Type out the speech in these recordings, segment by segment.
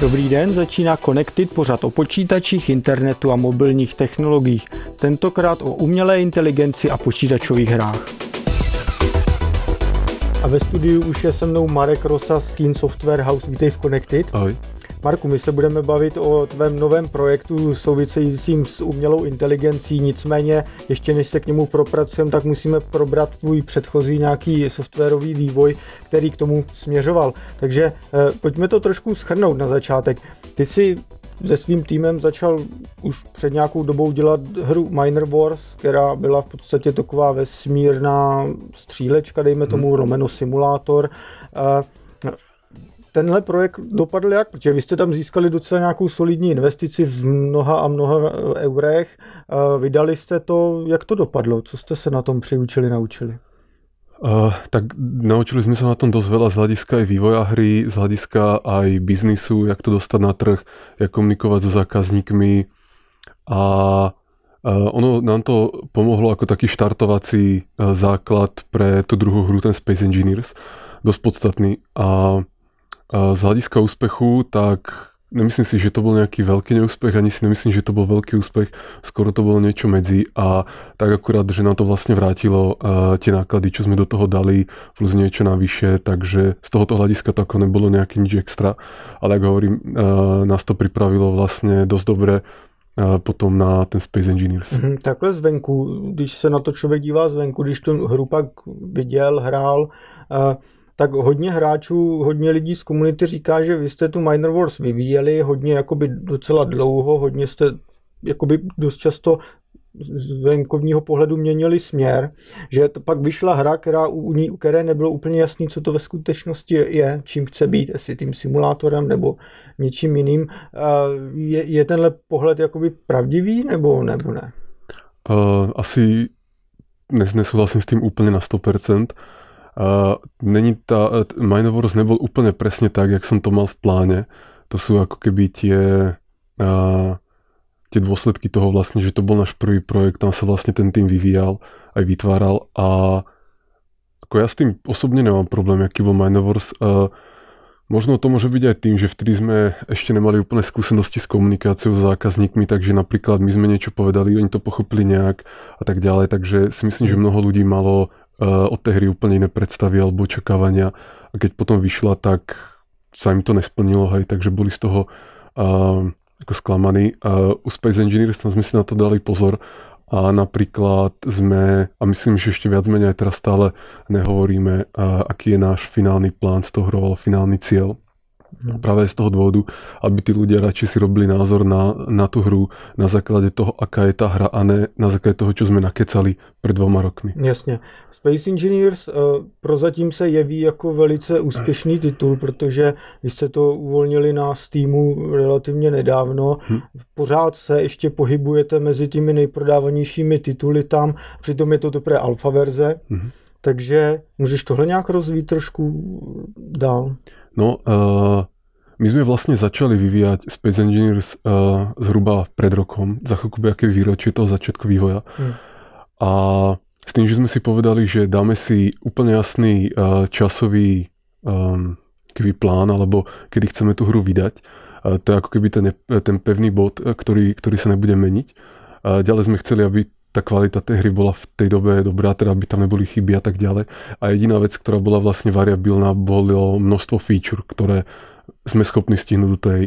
Dobrý den, začíná Connected pořad o počítačích, internetu a mobilních technologiích, tentokrát o umělé inteligenci a počítačových hrách. A ve studiu už je se mnou Marek Rosa z Keen Software House, vítej v Connected. Ahoj. Marku, my se budeme bavit o tvém novém projektu souvisejícím s umělou inteligencí, nicméně ještě než se k němu propracujeme, tak musíme probrat tvůj předchozí nějaký softwarový vývoj, který k tomu směřoval. Takže eh, pojďme to trošku schrnout na začátek. Ty si se svým týmem začal už před nějakou dobou dělat hru Minor Wars, která byla v podstatě taková vesmírná střílečka, dejme tomu, hmm. romeno simulátor. Eh, tenhle projekt dopadl jak? Protože vy jste tam získali docela nějakou solidní investici v mnoha a mnoha eh, eurech. Eh, vydali jste to, jak to dopadlo? Co jste se na tom přiučili, naučili? Uh, tak naučili sme sa na tom dosť veľa z hľadiska aj vývoja hry, z hľadiska aj biznisu, jak to dostať na trh, jak komunikovať so zákazníkmi. A uh, ono nám to pomohlo ako taký štartovací uh, základ pre tú druhú hru, ten Space Engineers, dosť podstatný. A uh, z hľadiska úspechu, tak nemyslím si, že to bol nejaký veľký neúspech, ani si nemyslím, že to bol veľký úspech, skoro to bolo niečo medzi a tak akurát, že nám to vlastne vrátilo e, tie náklady, čo sme do toho dali, plus niečo navyše, takže z tohoto hľadiska to ako nebolo nejaký nič extra, ale ako hovorím, e, nás to pripravilo vlastne dosť dobre e, potom na ten Space Engineers. Mm, takhle zvenku, když se na to člověk dívá zvenku, když tu hru pak viděl, hrál, uh, tak hodně hráčů, hodně lidí z komunity říká, že vy jste tu Minor Wars vyvíjeli hodně jakoby docela dlouho, hodně jste jakoby dost často z venkovního pohledu měnili směr, že to pak vyšla hra, která u, u ní, u které nebylo úplně jasný, co to ve skutečnosti je, čím chce být, jestli tím simulátorem nebo něčím jiným. Je, je tenhle pohled jakoby pravdivý nebo, nebo ne? Uh, asi dnes s tím úplně na 100%. Uh, není tá, Mineoverse nebol úplne presne tak, jak som to mal v pláne. To sú ako keby tie, uh, tie dôsledky toho vlastne, že to bol náš prvý projekt, tam sa vlastne ten tým vyvíjal, aj vytváral a ako ja s tým osobne nemám problém, aký bol Mineoverse. Uh, možno to môže byť aj tým, že vtedy sme ešte nemali úplne skúsenosti s komunikáciou s zákazníkmi, takže napríklad my sme niečo povedali, oni to pochopili nejak a tak ďalej, takže si myslím, že mnoho ľudí malo od tej hry úplne iné predstavy alebo očakávania a keď potom vyšla, tak sa im to nesplnilo, hej, takže boli z toho uh, ako sklamaní. Uh, u Space Engineers tam sme si na to dali pozor a napríklad sme, a myslím, že ešte viac menej aj teraz stále nehovoríme, uh, aký je náš finálny plán z toho hrou, finálny cieľ práve z toho dôvodu, aby tí ľudia radšej si robili názor na, na tú hru na základe toho, aká je tá hra a ne na základe toho, čo sme nakecali pred dvoma rokmi. Jasně. Space Engineers uh, prozatím se jeví jako velice úspěšný titul, protože vy jste to uvolnili na Steamu relativně nedávno. Hm. Pořád se ještě pohybujete mezi těmi nejprodávanějšími tituly tam, přitom je to teprve alfa verze. Hm. Takže můžeš tohle nějak rozvít trošku dál? No, uh, my sme vlastne začali vyvíjať Space Engineers uh, zhruba pred rokom, za chvíľku aké výročie toho začiatku vývoja. Hmm. A s tým, že sme si povedali, že dáme si úplne jasný uh, časový um, keby plán, alebo kedy chceme tú hru vydať, uh, to je ako keby ten, ten pevný bod, ktorý, ktorý sa nebude meniť. Uh, ďalej sme chceli, aby tá kvalita tej hry bola v tej dobe dobrá, teda by tam neboli chyby a tak ďalej. A jediná vec, ktorá bola vlastne variabilná, bolo množstvo feature, ktoré sme schopní stihnúť do, tej,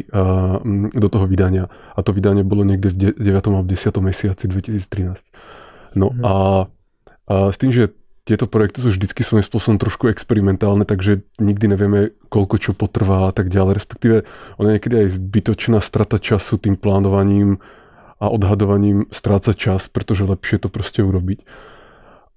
do toho vydania. A to vydanie bolo niekde v 9. a 10. mesiaci 2013. No mhm. a, a s tým, že tieto projekty sú vždycky svojím spôsobom trošku experimentálne, takže nikdy nevieme, koľko čo potrvá a tak ďalej. Respektíve, ona je niekedy aj zbytočná strata času tým plánovaním a odhadovaním strácať čas, pretože lepšie to proste urobiť.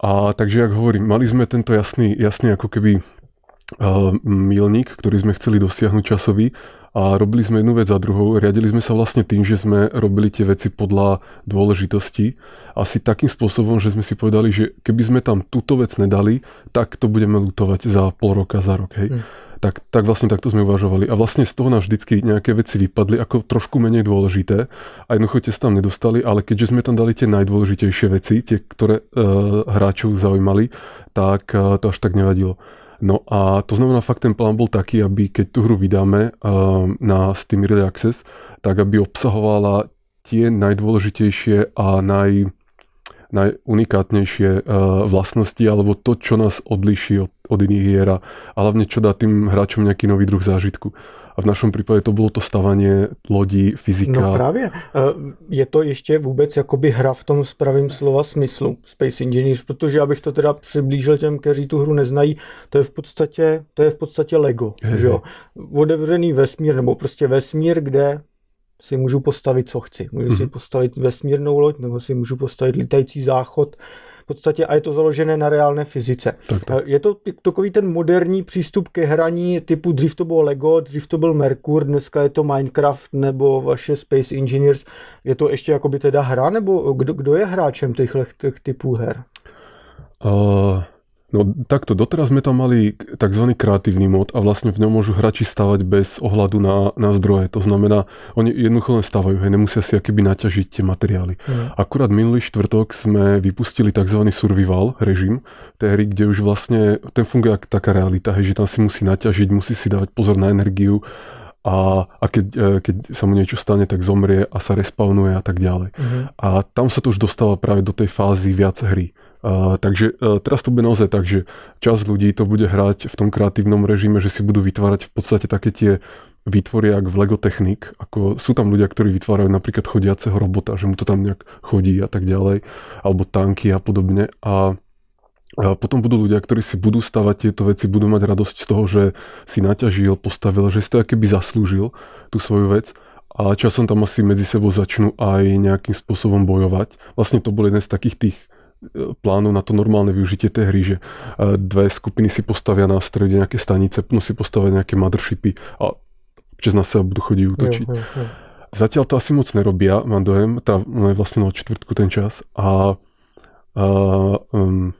A takže, jak hovorím, mali sme tento jasný, jasný ako keby uh, milník, ktorý sme chceli dosiahnuť časový a robili sme jednu vec za druhou. Riadili sme sa vlastne tým, že sme robili tie veci podľa dôležitosti. Asi takým spôsobom, že sme si povedali, že keby sme tam túto vec nedali, tak to budeme lutovať za pol roka, za rok. Hej. Mm tak, tak vlastne takto sme uvažovali. A vlastne z toho nám vždycky nejaké veci vypadli ako trošku menej dôležité a jednoducho sa tam nedostali, ale keďže sme tam dali tie najdôležitejšie veci, tie, ktoré uh, hráčov zaujímali, tak uh, to až tak nevadilo. No a to znamená, fakt ten plán bol taký, aby keď tú hru vydáme uh, na Steam Early Access, tak aby obsahovala tie najdôležitejšie a naj najunikátnejšie eh, vlastnosti alebo to, čo nás odliší od, od iných hier a hlavne čo dá tým hráčom nejaký nový druh zážitku. A v našom prípade to bolo to stavanie lodí, fyzika. No právě. Eh, je to ještě vůbec jakoby hra v tom spravým slova smyslu Space Engineers, protože abych to teda přiblížil těm, kteří tu hru neznají, to je v podstatě, to je v podstatě Lego. Je, že jo? Odevřený vesmír, nebo prostě vesmír, kde si můžu postavit, co chci. Můžu mm-hmm. si mhm. postavit vesmírnou loď, nebo si můžu postavit litající záchod, v podstatě a je to založené na reálné fyzice. Tak, tak. Eh, je to takový ten moderní přístup ke hraní typu dřív to bylo Lego, dřív to byl Merkur, dneska je to Minecraft nebo vaše Space Engineers. Je to ještě jakoby teda hra, nebo kdo, kdo je hráčem těch typů her? Uh, No takto, doteraz sme tam mali tzv. kreatívny mod a vlastne v ňom môžu hráči stavať bez ohľadu na, na zdroje. To znamená, oni jednoducho len stavajú, hej, nemusia si akéby naťažiť tie materiály. Mm. Akurát minulý štvrtok sme vypustili tzv. survival režim, tej hry, kde už vlastne ten funguje ako taká realita, hej, že tam si musí naťažiť, musí si dávať pozor na energiu a, a keď, e, keď sa mu niečo stane, tak zomrie a sa respawnuje a tak ďalej. mm A tam sa to už dostáva práve do tej fázy viac hry takže e, teraz to bude naozaj tak, že časť ľudí to bude hrať v tom kreatívnom režime, že si budú vytvárať v podstate také tie výtvory jak v Lego Technik, ako sú tam ľudia, ktorí vytvárajú napríklad chodiaceho robota, že mu to tam nejak chodí a tak ďalej, alebo tanky a podobne. A a potom budú ľudia, ktorí si budú stavať tieto veci, budú mať radosť z toho, že si naťažil, postavil, že si to keby zaslúžil tú svoju vec a časom tam asi medzi sebou začnú aj nejakým spôsobom bojovať. Vlastne to bol jeden z takých tých plánu na to normálne využitie tej hry, že e, dve skupiny si postavia na strede nejaké stanice, potom si postavia nejaké mothershipy a občas na seba budú chodiť útočiť. Jo, jo, jo. Zatiaľ to asi moc nerobia, mám dojem, tá je vlastne na čtvrtku ten čas a, a um,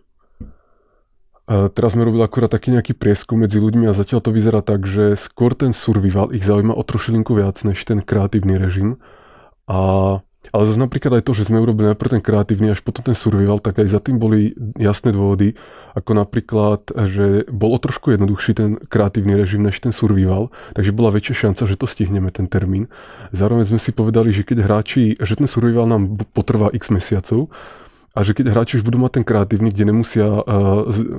teraz sme robili akurát taký nejaký prieskum medzi ľuďmi a zatiaľ to vyzerá tak, že skôr ten survival ich zaujíma o trošilinku viac než ten kreatívny režim. A ale zase napríklad aj to, že sme urobili najprv ten kreatívny, až potom ten survival, tak aj za tým boli jasné dôvody, ako napríklad, že bolo trošku jednoduchší ten kreatívny režim než ten survival, takže bola väčšia šanca, že to stihneme ten termín. Zároveň sme si povedali, že keď hráči, že ten survival nám potrvá x mesiacov, a že keď hráči už budú mať ten kreatívny, kde nemusia uh,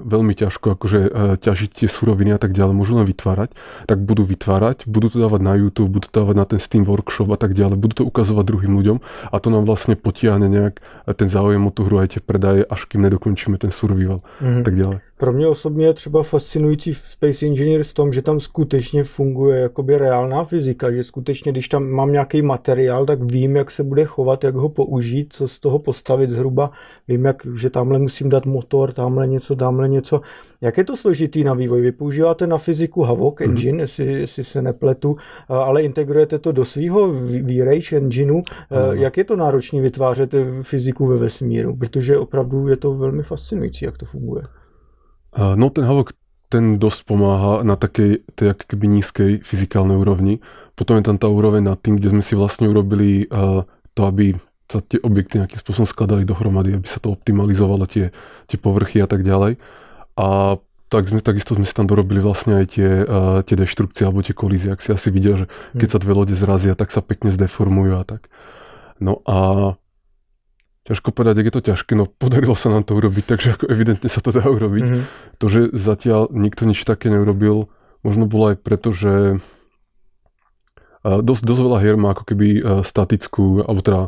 veľmi ťažko akože, uh, ťažiť tie suroviny a tak ďalej, môžu len vytvárať, tak budú vytvárať, budú to dávať na YouTube, budú to dávať na ten Steam Workshop a tak ďalej, budú to ukazovať druhým ľuďom a to nám vlastne potiahne nejak ten záujem o tú hru aj tie predaje, až kým nedokončíme ten survival mm-hmm. a mhm. tak ďalej pro mě osobně je třeba fascinující Space Engineer v tom, že tam skutečně funguje jakoby reálná fyzika, že skutečně, když tam mám nějaký materiál, tak vím, jak se bude chovat, jak ho použít, co z toho postavit zhruba, vím, jak, že tamhle musím dát motor, tamhle něco, tamhle něco. Jak je to složitý na vývoj? Vy používáte na fyziku Havok mhm. engine, mm -hmm. jestli, jestli se nepletu, eh, ale integrujete to do svého V-Rage engineu. Mm. Jak je to náročné vytvářet eh, fyziku ve vesmíru? Protože opravdu je to velmi fascinující, jak to funguje. No ten Havok ten dosť pomáha na takej tej akéby nízkej fyzikálnej úrovni. Potom je tam tá úroveň nad tým, kde sme si vlastne urobili to, aby sa tie objekty nejakým spôsobom skladali dohromady, aby sa to optimalizovalo tie, tie povrchy a tak ďalej. A tak sme, takisto sme si tam dorobili vlastne aj tie, tie deštrukcie alebo tie kolízie, ak si asi videl, že keď hm. sa dve lode zrazia, tak sa pekne zdeformujú a tak. No a ťažko povedať, ak je to ťažké, no podarilo sa nám to urobiť, takže ako evidentne sa to dá urobiť. Mm-hmm. To, že zatiaľ nikto nič také neurobil, možno bolo aj preto, že dosť, dosť veľa hier má ako keby statickú, alebo teda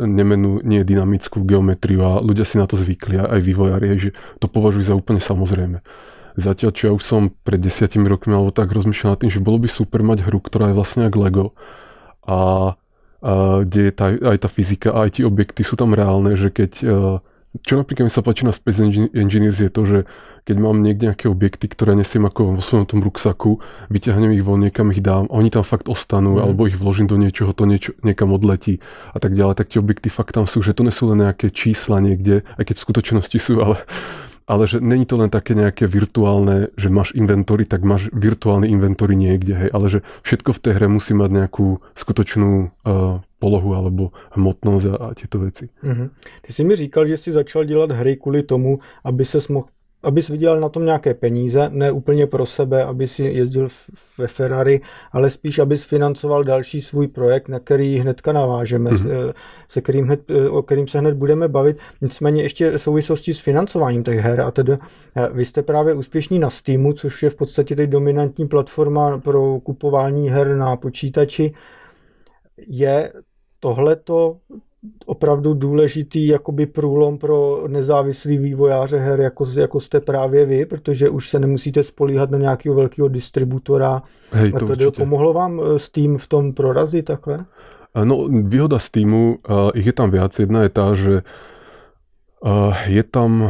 nemenú, nie dynamickú geometriu a ľudia si na to zvykli, aj vývojári, že to považujú za úplne samozrejme. Zatiaľ, čo ja už som pred desiatimi rokmi alebo tak rozmýšľal nad tým, že bolo by super mať hru, ktorá je vlastne ako Lego a kde je tá, aj tá fyzika, aj tie objekty sú tam reálne, že keď, e, čo napríklad mi sa páči na Space Engineers je to, že keď mám niekde nejaké objekty, ktoré nesiem ako vo svojom tom ruksaku, vyťahnem ich von, niekam ich dám, oni tam fakt ostanú, mm. alebo ich vložím do niečoho, to niečo, niekam odletí a tak ďalej, tak tie objekty fakt tam sú, že to nie sú len nejaké čísla niekde, aj keď v skutočnosti sú, ale ale že není to len také nejaké virtuálne, že máš inventory, tak máš virtuálny inventory niekde, hej, ale že všetko v tej hre musí mať nejakú skutočnú uh, polohu alebo hmotnosť a, a tieto veci. Uh-huh. Ty jsi mi říkal, že jsi začal dělat hry kvůli tomu, aby ses mohl aby si vydělal na tom nějaké peníze, ne úplně pro sebe, aby si jezdil ve Ferrari, ale spíš, si financoval další svůj projekt, na který hnedka navážeme, mm-hmm. se kterým hned, eh, o kterým se hned budeme bavit. Nicméně ještě v souvislosti s financováním těch her a tedy eh, vy jste právě úspěšní na Steamu, což je v podstatě teď dominantní platforma pro kupování her na počítači. Je tohleto opravdu důležitý jakoby průlom pro nezávislý vývojáře her, jako, jako jste právě vy, protože už se nemusíte spolíhat na nějakého velkého distributora. Hej, to, to Pomohlo vám eh, Steam v tom prorazit takhle? Eh, no, výhoda Steamu, týmu eh, ich je tam viac. Jedna je tá, že je tam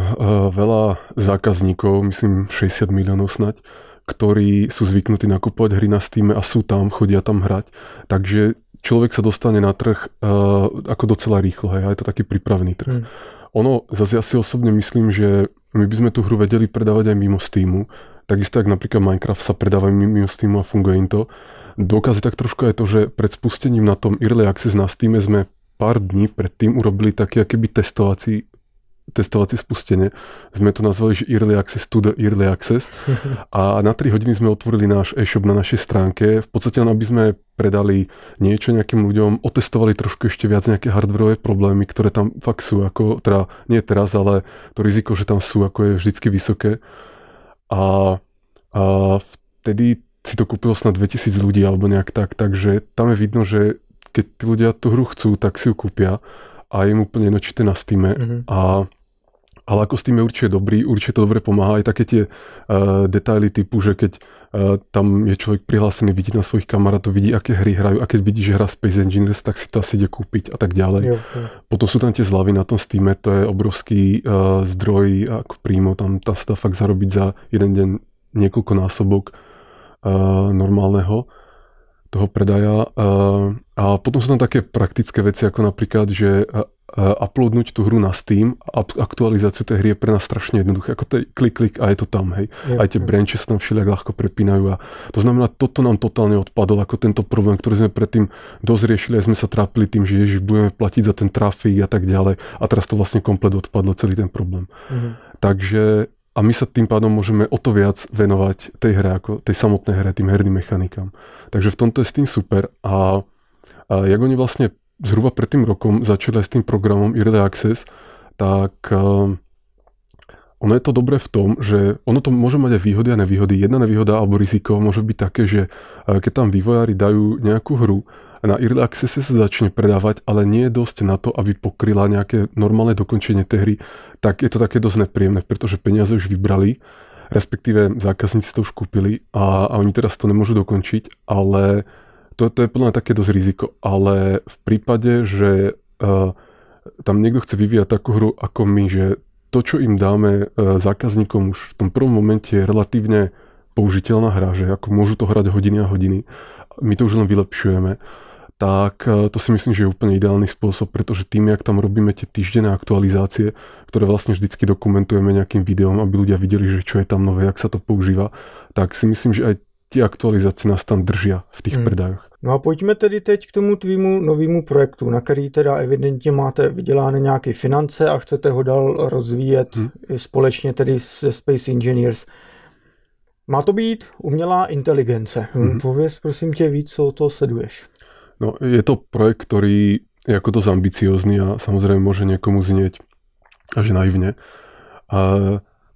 veľa zákazníkov, myslím 60 miliónov snať, ktorí sú zvyknutí nakupovať hry na Steam a sú tam, chodia tam hrať. Takže človek sa dostane na trh uh, ako docela rýchlo, hej, a je to taký pripravený trh. Mm. Ono, zase ja si osobne myslím, že my by sme tú hru vedeli predávať aj mimo Steamu, takisto ako napríklad Minecraft sa predáva mimo Steamu a funguje im to. Dôkaz je tak trošku aj to, že pred spustením na tom Early Access na Steam sme pár dní predtým urobili taký akýby testovací testovacie spustenie. Sme to nazvali, že Early Access to the Early Access. A na 3 hodiny sme otvorili náš e-shop na našej stránke. V podstate, aby sme predali niečo nejakým ľuďom, otestovali trošku ešte viac nejaké hardwareové problémy, ktoré tam fakt sú, ako, teda nie teraz, ale to riziko, že tam sú, ako je vždycky vysoké. A, a vtedy si to kúpilo snad 2000 ľudí alebo nejak tak, takže tam je vidno, že keď tí ľudia tú hru chcú, tak si ju kúpia a je mu úplne jedno, či to je na Steam. Mm-hmm. A, ale ako Steam je určite dobrý, určite to dobre pomáha aj také tie uh, detaily typu, že keď uh, tam je človek prihlásený, vidí na svojich kamarátov, vidí, aké hry hrajú a keď vidí, že hra Space Engineers, tak si to asi ide kúpiť a tak ďalej. Jo, jo. Potom sú tam tie zlavy na tom Steam, to je obrovský uh, zdroj ako príjmo, tam tá sa dá fakt zarobiť za jeden deň niekoľko násobok uh, normálneho toho predaja. Uh, a potom sú tam také praktické veci, ako napríklad, že e, e, uploadnúť tú hru na Steam a aktualizáciu tej hry je pre nás strašne jednoduché. Ako to je klik, klik a je to tam, hej. Je, Aj tie branche sa tam všelijak ľahko prepínajú a to znamená, toto nám totálne odpadlo, ako tento problém, ktorý sme predtým dosť riešili a sme sa trápili tým, že ježiš, budeme platiť za ten trafik a tak ďalej a teraz to vlastne komplet odpadlo, celý ten problém. Mhm. Takže a my sa tým pádom môžeme o to viac venovať tej hre ako tej samotnej hre, tým herným mechanikám. Takže v tomto je s tým super a a jak oni vlastne zhruba pred tým rokom začali aj s tým programom IRD Access, tak eh, ono je to dobré v tom, že ono to môže mať aj výhody a nevýhody. Jedna nevýhoda alebo riziko môže byť také, že eh, keď tam vývojári dajú nejakú hru, na Early Access sa začne predávať, ale nie je dosť na to, aby pokryla nejaké normálne dokončenie tej hry, tak je to také dosť nepríjemné, pretože peniaze už vybrali, respektíve zákazníci to už kúpili a, a oni teraz to nemôžu dokončiť, ale uh, to, to je podľa mňa také dosť riziko, ale v prípade, že uh, tam niekto chce vyvíjať takú hru ako my, že to, čo im dáme uh, zákazníkom už v tom prvom momente je relatívne použiteľná hra, že ako môžu to hrať hodiny a hodiny, my to už len vylepšujeme, tak uh, to si myslím, že je úplne ideálny spôsob, pretože tým, jak tam robíme tie týždenné aktualizácie, ktoré vlastne vždycky dokumentujeme nejakým videom, aby ľudia videli, že čo je tam nové, jak sa to používa, tak si myslím, že aj ti aktualizace nás tam držia v těch hmm. predajoch. No a pojďme tedy teď k tomu tvýmu novému projektu, na který teda evidentně máte vydělány nějaké finance a chcete ho dál rozvíjet hmm. společně tedy se Space Engineers. Má to být umělá inteligence. Hmm. Pověz prosím tě víc, co to seduješ. No, je to projekt, který je jako dosť ambiciózny a samozřejmě může někomu znieť až naivne. A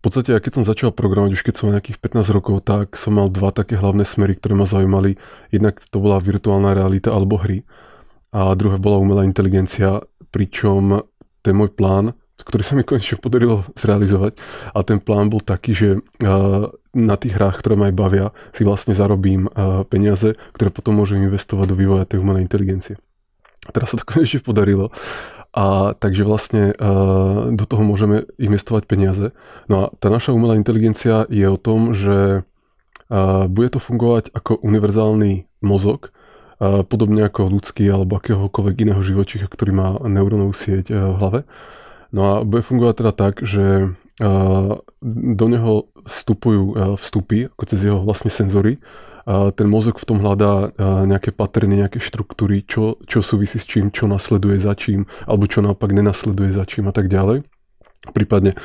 podstate, ja keď som začal programovať už keď som nejakých 15 rokov, tak som mal dva také hlavné smery, ktoré ma zaujímali. Jednak to bola virtuálna realita alebo hry. A druhé bola umelá inteligencia, pričom ten môj plán, ktorý sa mi konečne podarilo zrealizovať, a ten plán bol taký, že na tých hrách, ktoré ma aj bavia, si vlastne zarobím peniaze, ktoré potom môžem investovať do vývoja tej umelej inteligencie. A teraz sa to konečne podarilo. A takže vlastne e, do toho môžeme investovať peniaze. No a tá naša umelá inteligencia je o tom, že e, bude to fungovať ako univerzálny mozog, e, podobne ako ľudský alebo akéhokoľvek iného živočíka, ktorý má neurónovú sieť v hlave. No a bude fungovať teda tak, že do neho vstupujú vstupy, ako cez jeho vlastne senzory, ten mozog v tom hľadá nejaké patrny, nejaké štruktúry, čo, čo súvisí s čím, čo nasleduje za čím, alebo čo naopak nenasleduje za čím a tak ďalej. Prípadne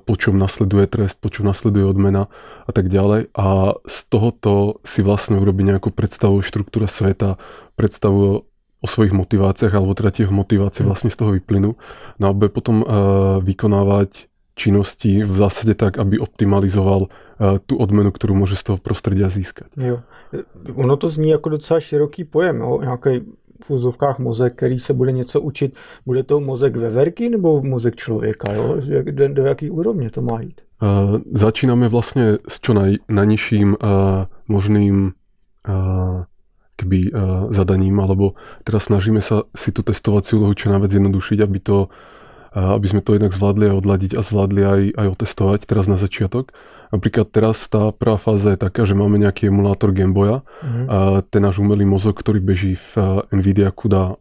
po čom nasleduje trest, po čom nasleduje odmena a tak ďalej. A z tohoto si vlastne urobí nejakú predstavu štruktúra sveta, predstavu o svojich motiváciách, alebo teda tie motivácie hm. vlastne z toho vyplynú. No a bude potom vykonávať činnosti v zásade tak, aby optimalizoval tu odmenu, kterou může z toho prostředí získat. Jo. Ono to zní jako docela široký pojem, jo? nějaký v úzovkách mozek, který se bude něco učit. Bude to mozek veverky nebo mozek člověka? Jo? do, do jaký úrovně to má jít? Uh, začínáme vlastně s čo naj, najnižším uh, možným uh, kby, uh, zadaním, alebo teraz snažíme sa si tú testovaciu úlohu čo najviac zjednodušiť, aby to aby sme to jednak zvládli a odladiť a zvládli aj, aj otestovať teraz na začiatok. Napríklad teraz tá prvá fáza je taká, že máme nejaký emulátor Game Boya mm-hmm. a ten náš umelý mozog, ktorý beží v eh, NVIDIA CUDA eh,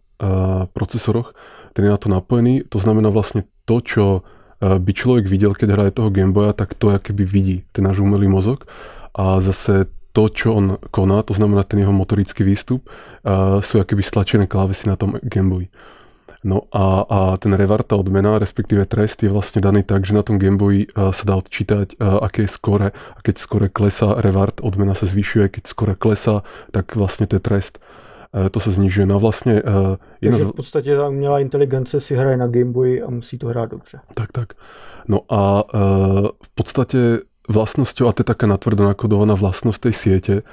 procesoroch, ten je na to napojený. To znamená vlastne to, čo eh, by človek videl, keď hraje toho Game Boya, tak to by vidí ten náš umelý mozog. A zase to, čo on koná, to znamená ten jeho motorický výstup, sú keby stlačené klávesy na tom Game No a, a ten revart, tá odmena, respektíve trest je vlastne daný tak, že na tom Gameboy e, sa dá odčítať, e, aké je skore. A keď skore klesá revart, odmena sa zvyšuje, keď skore klesá, tak vlastne to je trest e, to se znižuje. No vlastne... Jedna Takže v podstatě ta umělá inteligence si hraje na Game a musí to hrát dobře. Tak, tak. No a v podstatě vlastnosťou, a to je taká natvrdo nakodovaná vlastnosť tej siete, e,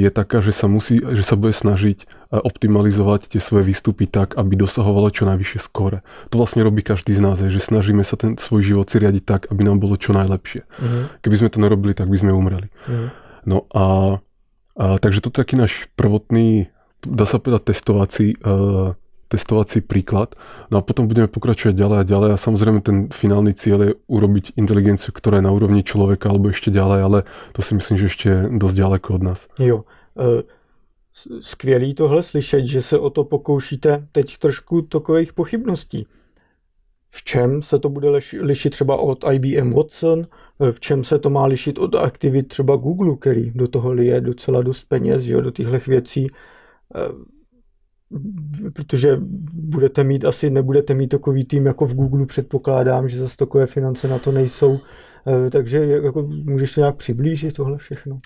je taká, že sa, musí, že sa bude snažiť e, optimalizovať tie svoje výstupy tak, aby dosahovalo čo najvyššie skóre. To vlastne robí každý z nás, že snažíme sa ten svoj život si riadiť tak, aby nám bolo čo najlepšie. Mm-hmm. Keby sme to nerobili, tak by sme umreli. Mm-hmm. No a, a takže to je taký náš prvotný, dá sa povedať, testovací uh, testovací príklad. No a potom budeme pokračovať ďalej a ďalej a samozrejme ten finálny cieľ je urobiť inteligenciu, ktorá je na úrovni človeka alebo ešte ďalej, ale to si myslím, že ešte je dosť ďaleko od nás. Jo. E, skvělý tohle slyšet, že se o to pokoušíte teď trošku takových pochybností. V čem se to bude lišit třeba od IBM Watson, e, v čem se to má lišit od aktivit třeba Google, který do toho lije docela dost peněz, jo, do těchto věcí e, protože budete mít asi, nebudete mít takový tým jako v Google, předpokládám, že zase takové finance na to nejsou, eh, takže jako, můžeš to nějak přiblížit tohle všechno?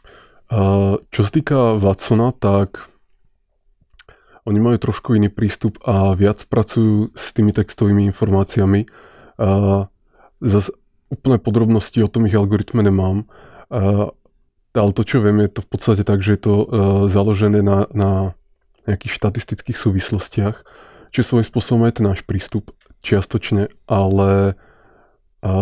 Co čo týká týka Watsona, tak oni mají trošku jiný přístup. a viac pracují s těmi textovými informacemi. zase úplné podrobnosti o tom ich algoritme nemám, ale to, čo viem, je to v podstate tak, že je to eh, založené na, na nejakých štatistických súvislostiach, čo svoj spôsobom je ten náš prístup čiastočne, ale a,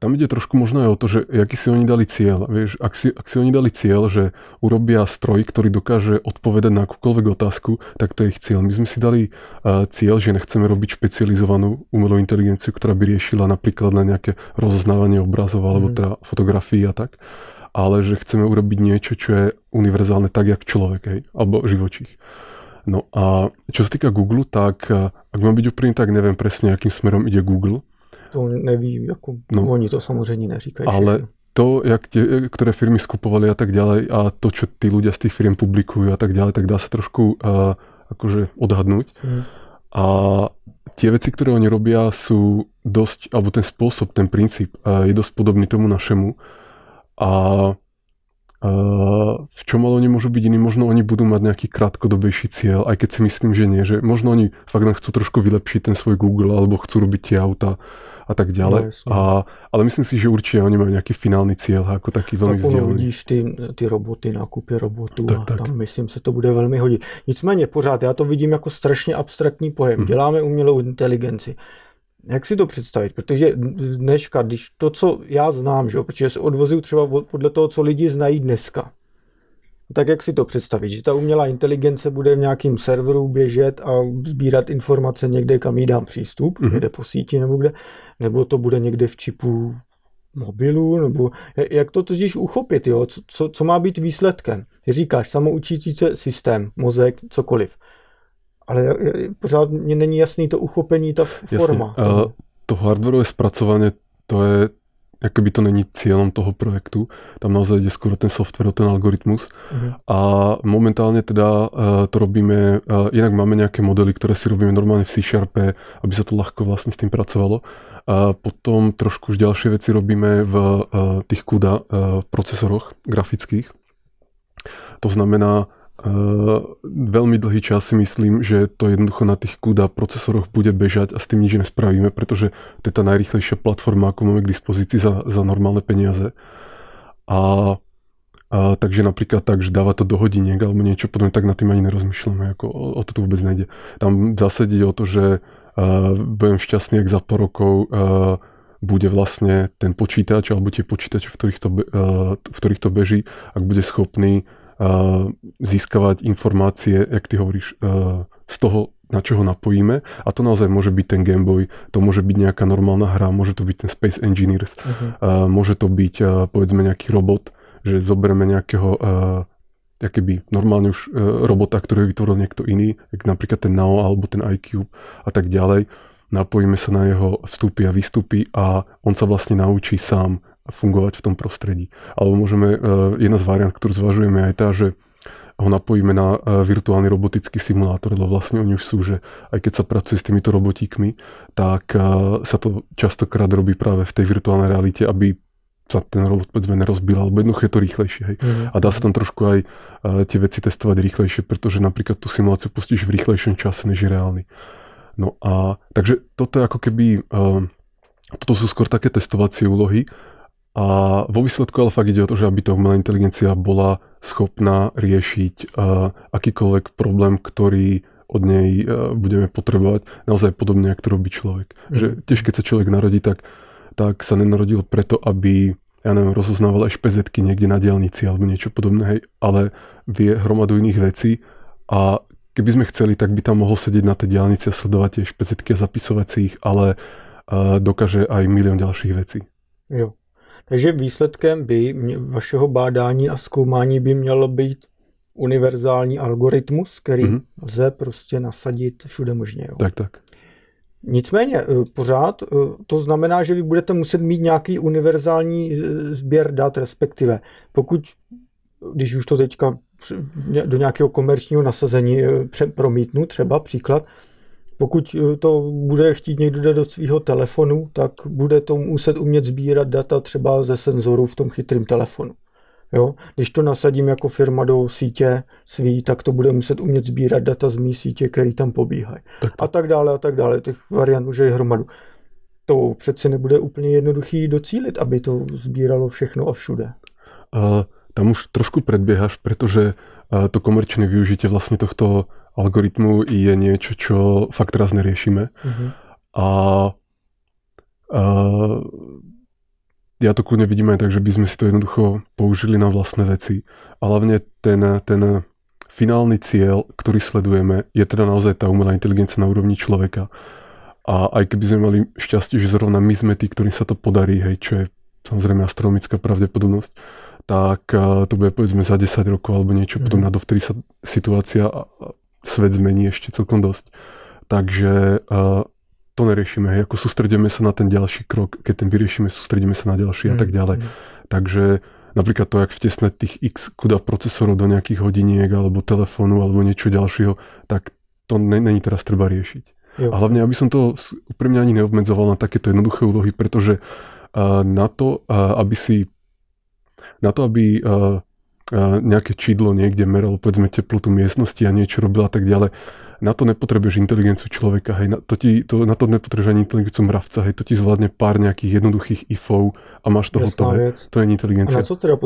tam ide trošku možno aj o to, že aký si oni dali cieľ. Vieš, ak si, ak si oni dali cieľ, že urobia stroj, ktorý dokáže odpovedať na akúkoľvek otázku, tak to je ich cieľ. My sme si dali uh, cieľ, že nechceme robiť špecializovanú umelú inteligenciu, ktorá by riešila napríklad na nejaké rozoznávanie obrazov alebo mhm. teda fotografií a tak ale že chceme urobiť niečo, čo je univerzálne tak, jak človek, hej, alebo živočích. No a čo sa týka Google, tak e, ak mám byť úplný, tak neviem presne, akým smerom ide Google. To neví, ako no, oni to samozřejmě neříkají. Ale že... to, jak tie, e, ktoré firmy skupovali a tak ďalej a to, čo tí ľudia z tých firm publikujú a tak ďalej, tak dá sa trošku uh, akože odhadnúť. Mm. A tie veci, ktoré oni robia, sú dosť, alebo ten spôsob, ten princíp uh, je dosť podobný tomu našemu a v čom ale oni môžu byť iní, možno oni budú mať nejaký krátkodobejší cieľ, aj keď si myslím, že nie, že možno oni fakt nám chcú trošku vylepšiť ten svoj Google, alebo chcú robiť tie auta a tak ďalej. No, a, ale myslím si, že určite oni majú nejaký finálny cieľ, ako taký veľmi vzdialený. vidíš ty, ty roboty, nákupy robotů tak, a tak. tam myslím že to bude velmi hodit. Nicméně pořád, já to vidím jako strašně abstraktní pojem. Hmm. Děláme umělou inteligenci jak si to představit? Protože dneška, když to, co já znám, že jo, protože se odvozuju třeba podle toho, co lidi znají dneska, tak jak si to představit, že ta umělá inteligence bude v nějakým serveru běžet a sbírat informace někde, kam jí dám přístup, mm-hmm. někde po síti nebo kde, nebo to bude někde v čipu mobilu, nebo jak to totiž uchopit, jo? Co, co, co má být výsledkem? Říkáš, samoučící se systém, mozek, cokoliv. Ale e, e, pořád mě není jasný to uchopení, ta forma. Jasně. Eh, to hardwareové zpracované, to je, akoby to není cieľom toho projektu. Tam naozaj ide skoro ten software ten algoritmus. Uh-huh. A momentálne teda eh, to robíme, eh, inak máme nejaké modely, ktoré si robíme normálne v C-Sharpe, aby sa to ľahko vlastne s tým pracovalo. A potom trošku už ďalšie veci robíme v tých CUDA procesoroch grafických. To znamená, Uh, veľmi dlhý čas si myslím, že to jednoducho na tých CUDA procesoroch bude bežať a s tým nič nespravíme, pretože to je tá najrychlejšia platforma, ako máme k dispozícii za, za normálne peniaze. A, a takže napríklad tak, že dáva to do hodiniek alebo niečo podobné, tak na tým ani nerozmýšľame, ako o, o to tu vôbec nejde. Tam zase ide o to, že uh, budem šťastný, ak za pár rokov uh, bude vlastne ten počítač alebo tie počítače, v ktorých to, uh, v ktorých to beží, ak bude schopný uh, získavať informácie, jak ty hovoríš, e, z toho, na čo ho napojíme. A to naozaj môže byť ten Game Boy, to môže byť nejaká normálna hra, môže to byť ten Space Engineers, uh-huh. môže to byť e, povedzme nejaký robot, že zoberieme nejakého e, by normálne už robota, ktorý vytvoril niekto iný, jak napríklad ten NAO alebo ten IQ a tak ďalej. Napojíme sa na jeho vstupy a výstupy a on sa vlastne naučí sám fungovať v tom prostredí. Alebo môžeme, e, jedna z variant, ktorú zvažujeme aj tá, že ho napojíme na e, virtuálny robotický simulátor, lebo vlastne oni už sú, že aj keď sa pracuje s týmito robotíkmi, tak e, sa to častokrát robí práve v tej virtuálnej realite, aby sa ten robot povedzme nerozbil, alebo jednoducho je to rýchlejšie. Hej. Mm-hmm. A dá sa tam trošku aj tie veci testovať rýchlejšie, pretože napríklad tú simuláciu pustíš v rýchlejšom čase, než je reálny. No a takže toto je ako keby, toto sú skôr také testovacie úlohy, a vo výsledku ale fakt ide o to, že aby tá umelá inteligencia bola schopná riešiť uh, akýkoľvek problém, ktorý od nej uh, budeme potrebovať, naozaj podobne, ako to robí človek. Mm. Že tiež keď sa človek narodí, tak, tak sa nenarodil preto, aby ja neviem, rozoznával aj špezetky niekde na diálnici alebo niečo podobné, hej, ale vie hromadu iných vecí a keby sme chceli, tak by tam mohol sedieť na tej diálnici a sledovať tie špezetky a zapisovať si ich, ale uh, dokáže aj milión ďalších vecí. Jo. Takže výsledkem by mě, vašeho bádání a zkoumání by mělo být univerzální algoritmus, který mm-hmm. lze prostě nasadit všude možně. Jo. Tak, tak. Nicméně eh, pořád eh, to znamená, že vy budete muset mít nějaký univerzální eh, sběr dat, respektive pokud, když už to teďka do nějakého komerčního nasazení promítnu, třeba příklad, Pokud e, to bude chtít někdo dát do svého telefonu, tak bude to muset umět sbírat data třeba ze senzoru v tom chytrém telefonu. Jo? Když to nasadím jako firma do sítě svý, tak to bude muset umět sbírat data z mý sítě, který tam pobíhají. A tak dále, a tak dále. Těch variant už je hromadu. To přece nebude úplně jednoduchý docílit, aby to sbíralo všechno a všude. A tam už trošku předběháš, protože to komerčné využití vlastně tohto algoritmu je niečo, čo fakt teraz neriešime. Uh-huh. A, a ja to kľudne vidím aj tak, že by sme si to jednoducho použili na vlastné veci. A hlavne ten, ten finálny cieľ, ktorý sledujeme, je teda naozaj tá umelá inteligencia na úrovni človeka. A aj keby sme mali šťastie, že zrovna my sme tí, ktorým sa to podarí, hej, čo je samozrejme astronomická pravdepodobnosť, tak eh, to bude povedzme za 10 rokov alebo niečo mm. podobné, dovtedy sa situácia svet zmení ešte celkom dosť. Takže uh, to neriešime, ako sústredíme sa na ten ďalší krok, keď ten vyriešime, sústredíme sa na ďalší mm. a tak mm, ďalej. Mm. Takže napríklad to, jak vtesnať tých x kuda procesorov do nejakých hodiniek alebo telefónu alebo niečo ďalšieho, tak to není teraz treba riešiť. Jo. A hlavne, aby som to úprimne ani neobmedzoval na takéto jednoduché úlohy, pretože uh, na to, uh, aby si na to, aby uh, nejaké čidlo niekde meralo, povedzme, teplotu miestnosti a niečo robila a tak ďalej. Na to nepotrebuješ inteligenciu človeka, hej, na to, ti, to, na to nepotrebuješ ani inteligenciu mravca, hej, to ti zvládne pár nejakých jednoduchých ifov a máš to hotové. To je inteligencia. A na co teda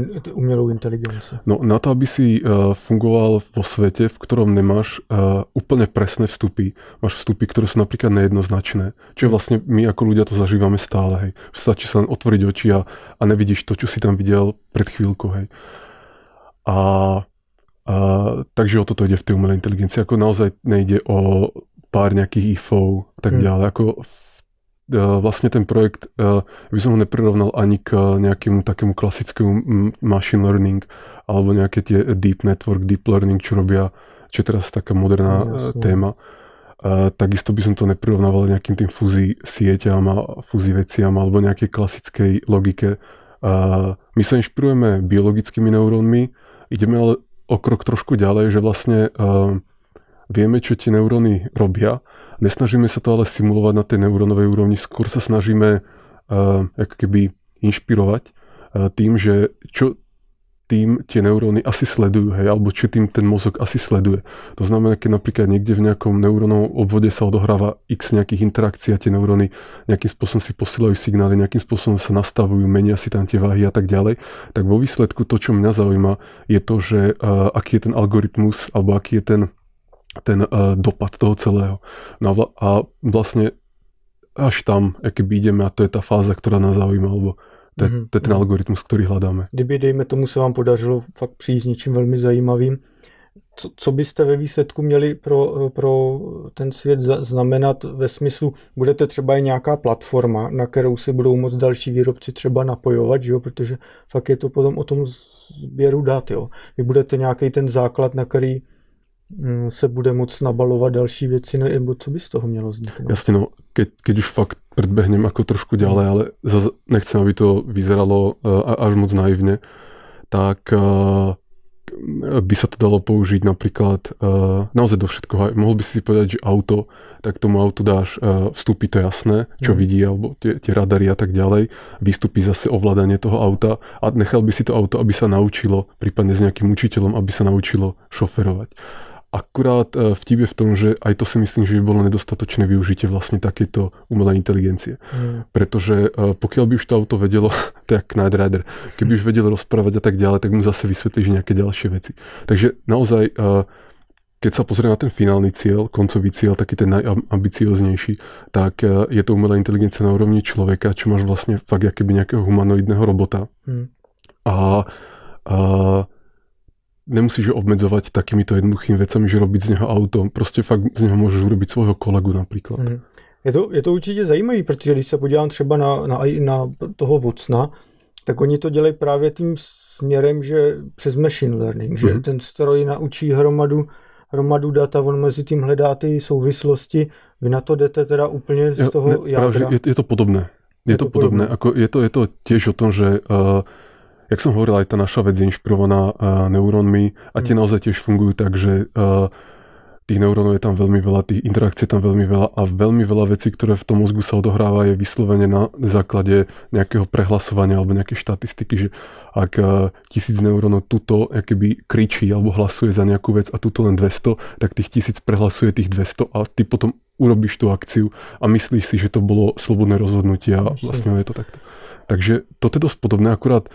in, umelú inteligenciu? No na to, aby si uh, fungoval vo svete, v ktorom nemáš uh, úplne presné vstupy. Máš vstupy, ktoré sú napríklad nejednoznačné. Čo vlastne my ako ľudia to zažívame stále, hej. Stačí sa len otvoriť oči a, a nevidíš to, čo si tam videl pred chvíľkou, hej. A, a takže o toto ide v tej umelej inteligencii. Ako naozaj nejde o pár nejakých ifov a tak hmm. ďalej. Ako v, e, vlastne ten projekt, e, by som ho neprirovnal ani k nejakému takému klasickému machine learning alebo nejaké tie deep network, deep learning, čo robia, čo je teraz taká moderná e, Jasne. téma. Uh, takisto by som to neprirovnával nejakým tým fúzi sieťam a fúzi veciam alebo nejakej klasickej logike. Uh, my sa inšpirujeme biologickými neurónmi, Ideme ale o krok trošku ďalej, že vlastne uh, vieme, čo tie neuróny robia. Nesnažíme sa to ale simulovať na tej neurónovej úrovni, skôr sa snažíme uh, keby inšpirovať uh, tým, že čo tým tie neuróny asi sledujú, hej, alebo či tým ten mozog asi sleduje. To znamená, keď napríklad niekde v nejakom neurónovom obvode sa odohráva x nejakých interakcií a tie neuróny nejakým spôsobom si posielajú signály, nejakým spôsobom sa nastavujú, menia si tam tie váhy a tak ďalej, tak vo výsledku to, čo mňa zaujíma, je to, že uh, aký je ten algoritmus, alebo aký je ten, ten uh, dopad toho celého. No a, vlastne až tam, by ideme, a to je tá fáza, ktorá nás zaujíma, alebo to je, mhm. to je ten algoritmus, který hledáme. Kdyby, dejme tomu, se vám podařilo fakt přijít s něčím velmi zajímavým, co, co byste ve výsledku měli pro, pro ten svět znamenat ve smyslu, budete třeba i nějaká platforma, na kterou se budou moc další výrobci třeba napojovat, že jo? protože fakt je to potom o tom sběru dat. Jo? Vy budete nějaký ten základ, na který Mm, se bude moc nabalovat další věci, nebo co by z toho mělo vzniknúť? Jasne, no, no keď, keď už fakt predbehnem ako trošku ďalej, ale zase nechcem, aby to vyzeralo eh, až moc naivne, tak eh, by sa to dalo použiť napríklad eh, naozaj do všetkoho. Mohol by si povedať, že auto, tak tomu autu dáš vstupy, to jasné, čo mm. vidí, alebo tie, tie radary a tak ďalej, Vystupí zase ovládanie toho auta a nechal by si to auto, aby sa naučilo, prípadne s nejakým učiteľom, aby sa naučilo šoferovať. Akurát e, vtip je v tom, že aj to si myslím, že by bolo nedostatočné využitie vlastne takéto umelej inteligencie. Mm. Pretože e, pokiaľ by už to auto vedelo, tak Knight Rider, keby už vedel rozprávať a tak ďalej, tak mu zase vysvetlíš nejaké ďalšie veci. Takže naozaj, e, keď sa pozrie na ten finálny cieľ, koncový cieľ, taký ten najambicioznejší, tak je to umelá inteligencia na úrovni človeka, čo máš vlastne fakt keby nejakého humanoidného robota. Mm. A, a nemusíš ho obmedzovať takýmito jednoduchými vecami, že robiť z něho auto. Prostě fakt z něho môžeš urobiť svého kolegu například. Hmm. Je to, je to určitě zajímavé, protože když se podívám třeba na, na, na toho Vocna, tak oni to dělají právě tím směrem, že přes machine learning, že hmm. ten stroj naučí hromadu hromadu data, on mezi tím hledá ty souvislosti, vy na to jdete teda úplně z toho ne, jádra. je, je to podobné. Je, je to, to podobné. podobné. Ako je, to, je to tiež o tom, že uh, jak som hovoril, aj tá naša vec je inšpirovaná e, neurónmi a tie mm. naozaj tiež fungujú tak, že e, tých neurónov je tam veľmi veľa, tých interakcií je tam veľmi veľa a veľmi veľa vecí, ktoré v tom mozgu sa odohráva, je vyslovene na základe nejakého prehlasovania alebo nejaké štatistiky, že ak e, tisíc neurónov tuto keby kričí alebo hlasuje za nejakú vec a tuto len 200, tak tých tisíc prehlasuje tých 200 a ty potom urobíš tú akciu a myslíš si, že to bolo slobodné rozhodnutie a vlastne je to takto. Takže toto je dosť podobné, akurát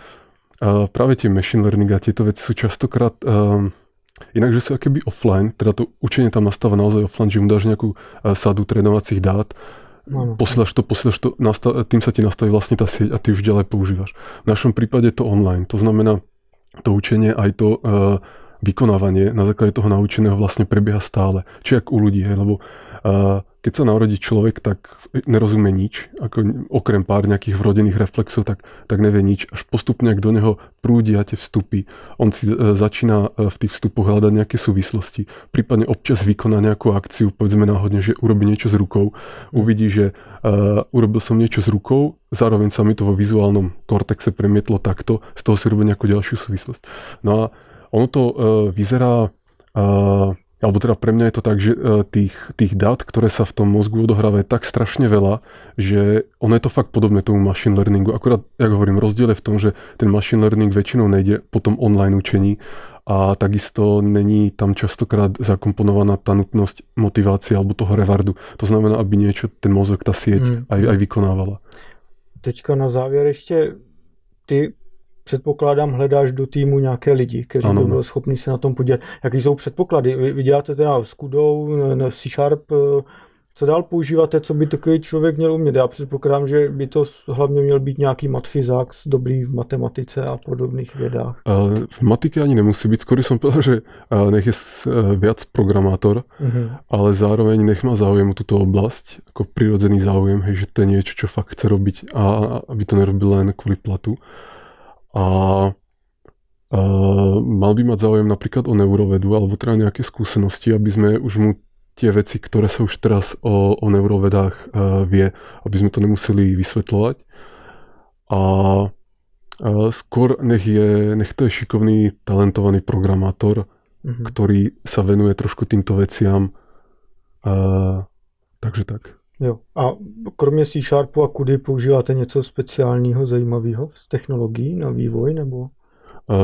Uh, právě ti machine learning a tyto věci jsou častokrát uh, Inak, že sú akéby offline, teda to učenie tam nastáva naozaj offline, že mu dáš nejakú e, sadu trénovacích dát, no, no posielaš to, posielaš to, nastav, tým sa ti nastaví vlastne tá sieť a ty už ďalej používaš. V našom prípade to online, to znamená to učenie aj to uh, vykonávanie na základe toho naučeného vlastne prebieha stále. Či ak u ľudí, hej, lebo a keď sa narodí človek, tak nerozumie nič, ako okrem pár nejakých vrodených reflexov, tak, tak nevie nič. Až postupne, ak do neho prúdia tie vstupy, on si e, začína e, v tých vstupoch hľadať nejaké súvislosti. Prípadne občas vykoná nejakú akciu, povedzme náhodne, že urobí niečo s rukou, uvidí, že uh, urobil som niečo s rukou, zároveň sa mi to vo vizuálnom kortexe premietlo takto, z toho si robí nejakú ďalšiu súvislosť. No a ono to uh, vyzerá uh, alebo teda pre mňa je to tak, že e, tých, tých dát, ktoré sa v tom mozgu odohráva je tak strašne veľa, že ono je to fakt podobné tomu machine learningu. Akurát, jak hovorím, rozdiel je v tom, že ten machine learning väčšinou nejde po tom online učení a takisto není tam častokrát zakomponovaná tá nutnosť motivácie alebo toho revardu. To znamená, aby niečo ten mozog, tá sieť mm. aj, aj vykonávala. Teďka na závěr ještě ty předpokládám, hledáš do týmu nějaké lidi, kteří by no. byli schopni se na tom podívat. Jaký jsou předpoklady? Vy, vy děláte teda s Kudou, C Sharp, eh, co dál používáte, co by takový člověk měl umět? Já předpokládám, že by to hlavně měl být nějaký matfizák, dobrý v matematice a podobných vědách. Eh, v matiky ani nemusí být, skoro jsem povedal, že eh, nech je viac programátor, uh-huh. ale zároveň nech má záujem o tuto oblast, jako prirodzený záujem, hej, že to je niečo, čo fakt chce robiť a aby to nerobil len kvůli platu a, a mal by mať záujem napríklad o neurovedu alebo teda nejaké skúsenosti, aby sme už mu tie veci, ktoré sa už teraz o, o neurovedách a, e, vie, aby sme to nemuseli vysvetľovať. A a skôr nech, je, nech to je šikovný, talentovaný programátor, mm-hmm. ktorý sa venuje trošku týmto veciam. A, e, takže tak. Jo. A kromě C Sharpu a Kudy používáte něco speciálního, zajímavého z technologií na vývoj nebo? A,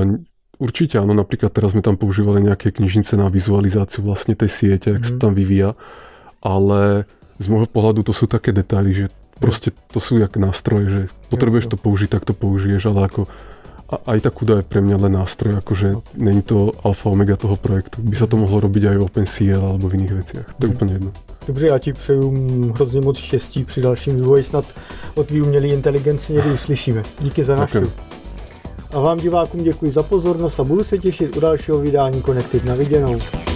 určitě ano. Například teraz jsme tam používali nějaké knižnice na vizualizaci vlastně té siete, jak hmm. se mhm. tam vyvíja, ale z môjho pohľadu to sú také detaily, že proste to sú jak nástroje, že potrebuješ to použiť, tak to použiješ, ale ako a aj tá kuda je pre mňa len nástroj, akože není to alfa omega toho projektu. By sa to mohlo robiť aj v OpenCL alebo v iných veciach. To je mhm. úplne úplně jedno. Dobře, já ti přeju hrozně moc štěstí při dalším vývoji. Snad o tvý umělé inteligenci někdy uslyšíme. Díky za našu. A vám divákům děkuji za pozornost a budu se těšit u dalšího vydání Connected na viděnou.